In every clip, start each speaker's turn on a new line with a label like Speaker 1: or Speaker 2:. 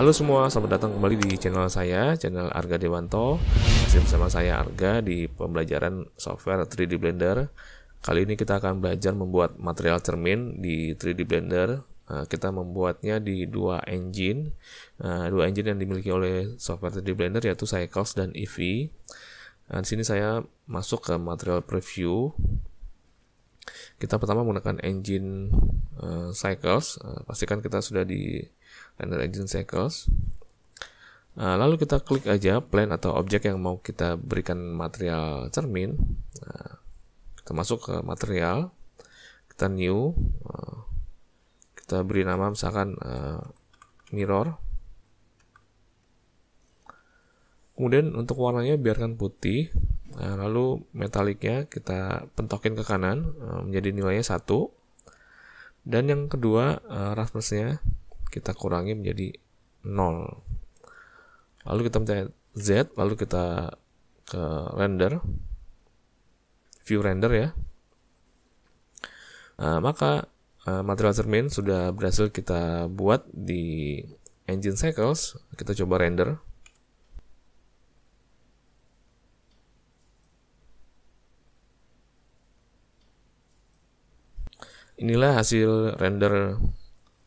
Speaker 1: Halo semua, selamat datang kembali di channel saya, channel Arga Dewanto. Masih bersama saya Arga di pembelajaran software 3D Blender. Kali ini kita akan belajar membuat material cermin di 3D Blender. Eh, kita membuatnya di dua engine, eh, dua engine yang dimiliki oleh software 3D Blender yaitu Cycles dan EV. Nah, di sini saya masuk ke material preview. Kita pertama menggunakan engine eh, Cycles. Pastikan kita sudah di render engine cycles Nah, lalu kita klik aja plan atau objek yang mau kita berikan material cermin. Nah, kita masuk ke material, kita new, ah, kita beri nama misalkan ah, mirror. Kemudian untuk warnanya biarkan putih. Nah, lalu metaliknya kita pentokin ke kanan ah, menjadi nilainya satu. Dan yang kedua uh, roughness kita kurangi menjadi 0 lalu kita mencari Z lalu kita ke render view render ya nah, maka eh, material cermin sudah berhasil kita buat di engine cycles kita coba render inilah hasil render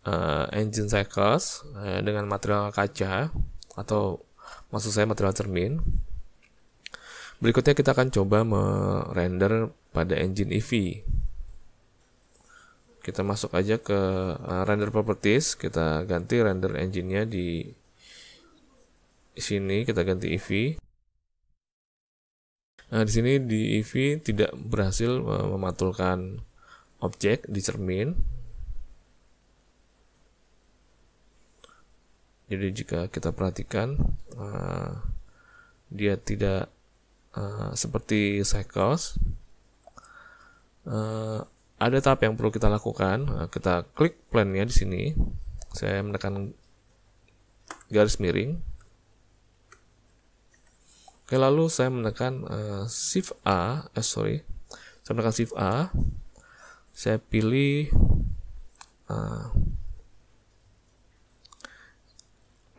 Speaker 1: uh, engine cycles uh, dengan material kaca atau maksud saya material cermin. Berikutnya kita akan coba merender pada engine EV. Kita masuk aja ke uh, render properties, kita ganti render engine-nya di sini, kita ganti EV. Nah, di sini di EV tidak berhasil mematulkan objek di cermin. Jadi jika kita perhatikan uh, dia tidak uh, seperti cycles. Uh, eh, ada tahap yang perlu kita lakukan. Uh, kita klik plan plannya di sini. Saya menekan garis miring. Oke, lalu saya menekan uh, Shift A, eh, sorry, saya menekan Shift A, saya pilih uh,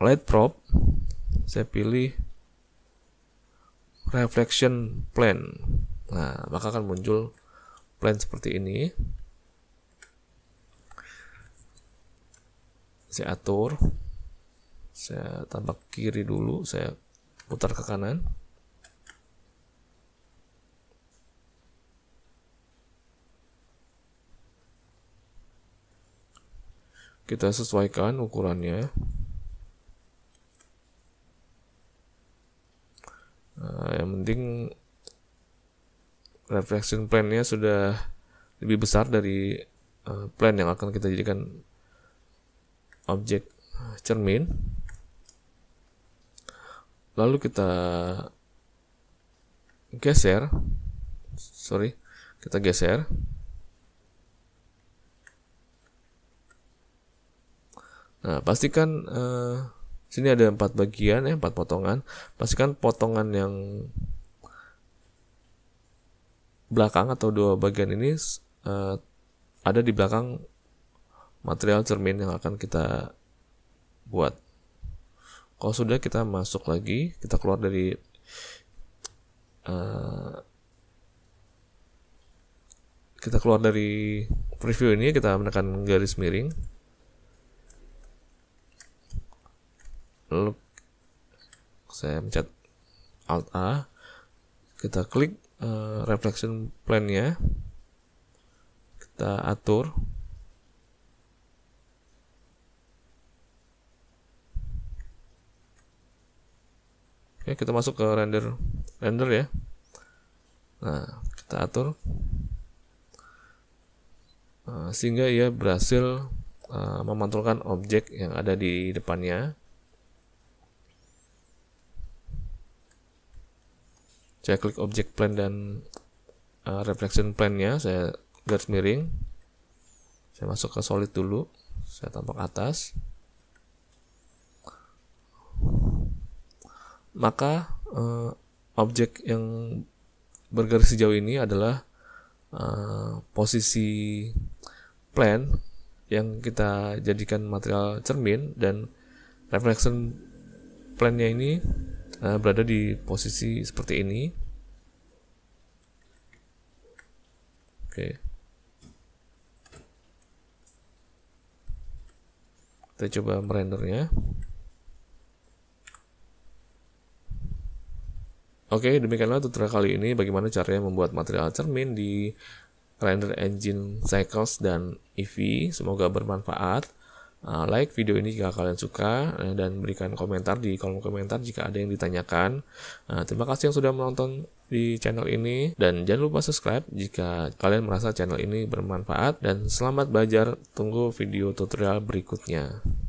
Speaker 1: light probe saya pilih reflection plane nah maka akan muncul plane seperti ini saya atur saya tampak kiri dulu saya putar ke kanan kita sesuaikan ukurannya yang penting reflection plan-nya sudah lebih besar dari eh, plan yang akan kita jadikan objek cermin lalu kita geser sorry kita geser nah pastikan uh, sini ada empat bagian ya empat potongan pastikan potongan yang belakang atau dua bagian ini uh, ada di belakang material cermin yang akan kita buat kalau sudah kita masuk lagi kita keluar dari uh, kita keluar dari preview ini kita menekan garis miring loop saya mencet alt A kita klik uh, reflection plane nya kita atur Oke, kita masuk ke render render ya. Nah, kita atur eh, sehingga ia berhasil eh, memantulkan objek yang ada di depannya saya klik object plan dan uh, reflection plane-nya saya garis miring saya masuk ke solid dulu saya tampak atas maka uh, objek yang bergaris hijau ini adalah uh, posisi plan yang kita jadikan material cermin dan reflection plan-nya ini uh, berada di posisi seperti ini. Oke. Okay. Kita coba merendernya. Oke, okay, demikianlah tutorial kali ini bagaimana caranya membuat material cermin di render engine Cycles dan EV. Semoga bermanfaat. Eh, like video ini jika kalian suka eh, dan berikan komentar di kolom komentar jika ada yang ditanyakan. Eh, terima kasih yang sudah menonton di channel ini dan jangan lupa subscribe jika kalian merasa channel ini bermanfaat dan selamat belajar tunggu video tutorial berikutnya.